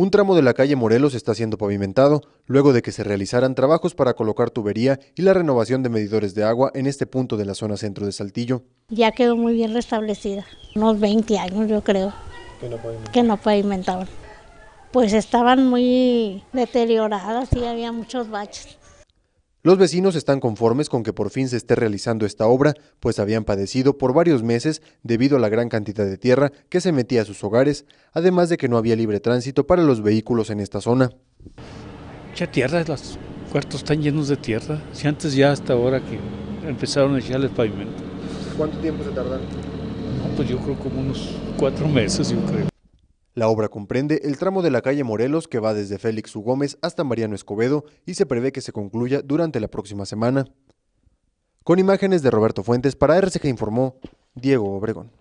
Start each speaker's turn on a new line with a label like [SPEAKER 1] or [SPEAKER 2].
[SPEAKER 1] Un tramo de la calle Morelos está siendo pavimentado, luego de que se realizaran trabajos para colocar tubería y la renovación de medidores de agua en este punto de la zona centro de Saltillo.
[SPEAKER 2] Ya quedó muy bien restablecida, unos 20 años yo creo, que no, que pavimentaban. Pues estaban muy deterioradas y había muchos baches.
[SPEAKER 1] Los vecinos están conformes con que por fin se esté realizando esta obra, pues habían padecido por varios meses debido a la gran cantidad de tierra que se metía a sus hogares, además de que no había libre tránsito para los vehículos en esta zona.
[SPEAKER 3] Ya tierra, los cuartos están llenos de tierra, si antes ya hasta ahora que empezaron a echar el pavimento.
[SPEAKER 4] ¿Cuánto tiempo se tardaron?
[SPEAKER 1] pues yo creo como unos cuatro meses, yo creo. La obra comprende el tramo de la calle Morelos que va desde Félix U. Gómez hasta Mariano Escobedo y se prevé que se concluya durante la próxima semana. Con imágenes de Roberto Fuentes para RCG informó Diego Obregón.